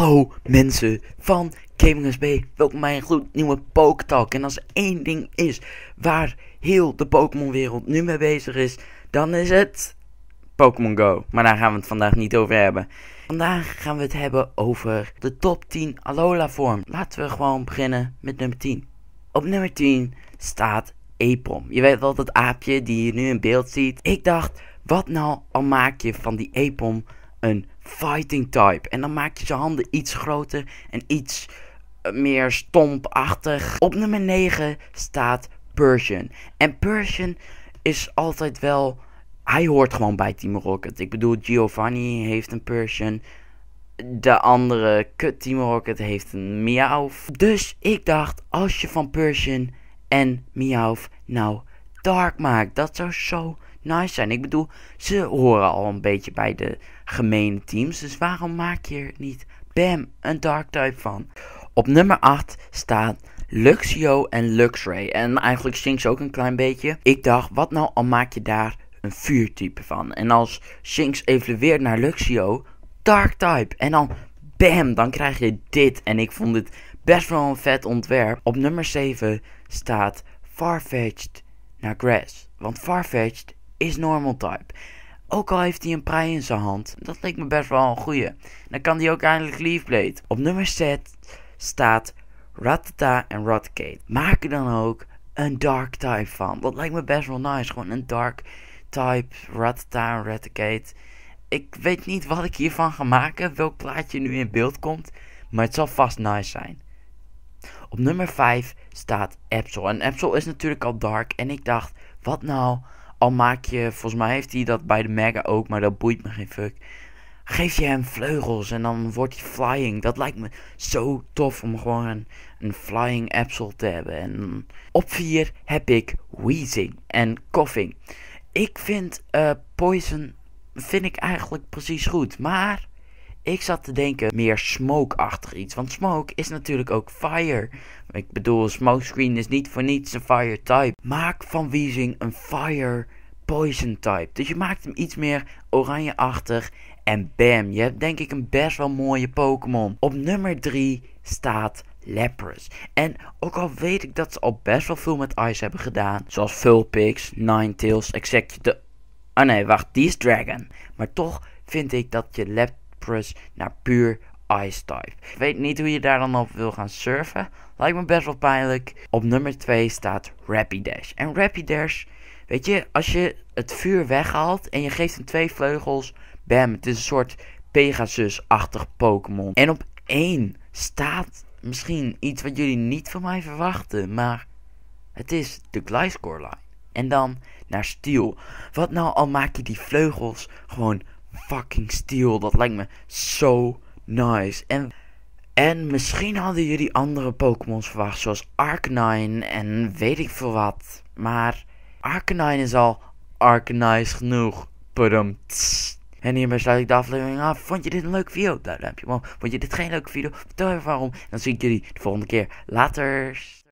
Hallo mensen van GamingSB, welkom bij een gloednieuwe Poketalk. En als er één ding is waar heel de Pokémon-wereld nu mee bezig is, dan is het Pokémon Go. Maar daar gaan we het vandaag niet over hebben. Vandaag gaan we het hebben over de top 10 Alola-vorm. Laten we gewoon beginnen met nummer 10. Op nummer 10 staat Epom. Je weet wel dat aapje die je nu in beeld ziet. Ik dacht, wat nou al maak je van die Epom een fighting type. En dan maak je zijn handen iets groter en iets eh, meer stompachtig. Op nummer 9 staat Persian. En Persian is altijd wel... Hij hoort gewoon bij Team Rocket. Ik bedoel, Giovanni heeft een Persian. De andere kut Team Rocket heeft een Meowth. Dus ik dacht, als je van Persian en Meowth nou Dark maakt... Dat zou zo nice zijn. Ik bedoel, ze horen al een beetje bij de gemene teams. Dus waarom maak je er niet, bam, een dark type van? Op nummer 8 staat Luxio en Luxray. En eigenlijk Shinx ook een klein beetje. Ik dacht, wat nou al maak je daar een vuurtype van? En als Shinx evolueert naar Luxio, dark type. En dan bam, dan krijg je dit. En ik vond het best wel een vet ontwerp. Op nummer 7 staat Farfetched naar Grass. Want Farfetched is normal type. Ook al heeft hij een prei in zijn hand. Dat leek me best wel een goeie. Dan kan hij ook eindelijk Leafblade. Op nummer 6 staat Rattata en Raticate. Maak er dan ook een dark type van. Dat lijkt me best wel nice. Gewoon een dark type Rattata en Raticate. Ik weet niet wat ik hiervan ga maken. Welk plaatje nu in beeld komt. Maar het zal vast nice zijn. Op nummer 5 staat Epsil. En Epsil is natuurlijk al dark. En ik dacht, wat nou al maak je, volgens mij heeft hij dat bij de Mega ook, maar dat boeit me geen fuck. Geef je hem vleugels en dan wordt hij flying. Dat lijkt me zo tof om gewoon een, een flying Absol te hebben. En op 4 heb ik wheezing en coughing. Ik vind eh, poison vind ik eigenlijk precies goed. Maar ik zat te denken meer smoke-achtig iets. Want smoke is natuurlijk ook fire. Ik bedoel, smokescreen is niet voor niets een fire type. Maak van Weezing een fire poison type. Dus je maakt hem iets meer oranjeachtig. En bam, je hebt denk ik een best wel mooie Pokémon. Op nummer 3 staat Lapras. En ook al weet ik dat ze al best wel veel met Ice hebben gedaan. Zoals Vulpix, Ninetales, de Ah oh nee, wacht, die is Dragon. Maar toch vind ik dat je Lapras naar puur Ice type. Ik weet niet hoe je daar dan op wil gaan surfen. Lijkt me best wel pijnlijk. Op nummer 2 staat Rapidash. En Rapidash, weet je, als je het vuur weghaalt en je geeft hem twee vleugels, bam, het is een soort Pegasus-achtig Pokémon. En op 1 staat misschien iets wat jullie niet van mij verwachten, maar het is de Gliscor Line. En dan naar Steel. Wat nou al maak je die vleugels gewoon fucking Steel? Dat lijkt me zo Nice. En, en misschien hadden jullie andere Pokémons verwacht, zoals Arcanine en weet ik veel wat. Maar Arcanine is al Arcanine genoeg. Pudum. En hiermee sluit ik de aflevering af. Vond je dit een leuke video? Nou, Duimpje omhoog. Vond je dit geen leuke video? Vertel even waarom. En dan zie ik jullie de volgende keer. Later.